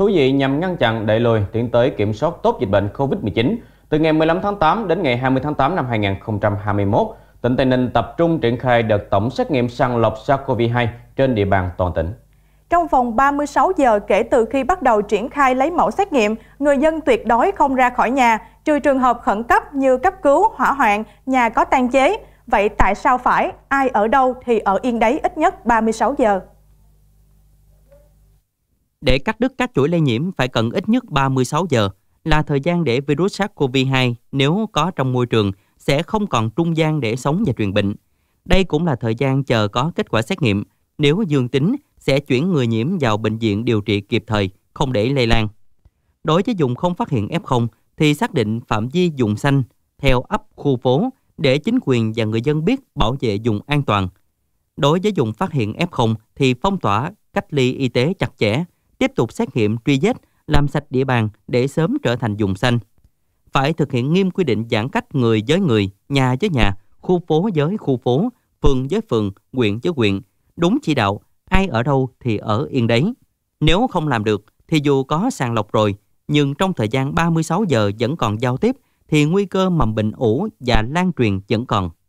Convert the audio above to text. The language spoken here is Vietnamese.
Thú vị nhằm ngăn chặn đẩy lùi tiến tới kiểm soát tốt dịch bệnh COVID-19, từ ngày 15 tháng 8 đến ngày 20 tháng 8 năm 2021, tỉnh Tây Ninh tập trung triển khai đợt tổng xét nghiệm sàng lọc SARS-CoV-2 trên địa bàn toàn tỉnh. Trong vòng 36 giờ kể từ khi bắt đầu triển khai lấy mẫu xét nghiệm, người dân tuyệt đối không ra khỏi nhà, trừ trường hợp khẩn cấp như cấp cứu, hỏa hoạn, nhà có tan chế. Vậy tại sao phải, ai ở đâu thì ở yên đấy ít nhất 36 giờ? Để cắt đứt các chuỗi lây nhiễm phải cần ít nhất 36 giờ là thời gian để virus SARS-CoV-2 nếu có trong môi trường sẽ không còn trung gian để sống và truyền bệnh. Đây cũng là thời gian chờ có kết quả xét nghiệm. Nếu dương tính, sẽ chuyển người nhiễm vào bệnh viện điều trị kịp thời, không để lây lan. Đối với dùng không phát hiện F0 thì xác định phạm vi dùng xanh theo ấp khu phố để chính quyền và người dân biết bảo vệ dùng an toàn. Đối với dùng phát hiện F0 thì phong tỏa, cách ly y tế chặt chẽ, tiếp tục xét nghiệm truy vết, làm sạch địa bàn để sớm trở thành vùng xanh. Phải thực hiện nghiêm quy định giãn cách người với người, nhà với nhà, khu phố với khu phố, phường với phường, huyện với huyện, đúng chỉ đạo, ai ở đâu thì ở yên đấy. Nếu không làm được thì dù có sàng lọc rồi, nhưng trong thời gian 36 giờ vẫn còn giao tiếp thì nguy cơ mầm bệnh ủ và lan truyền vẫn còn.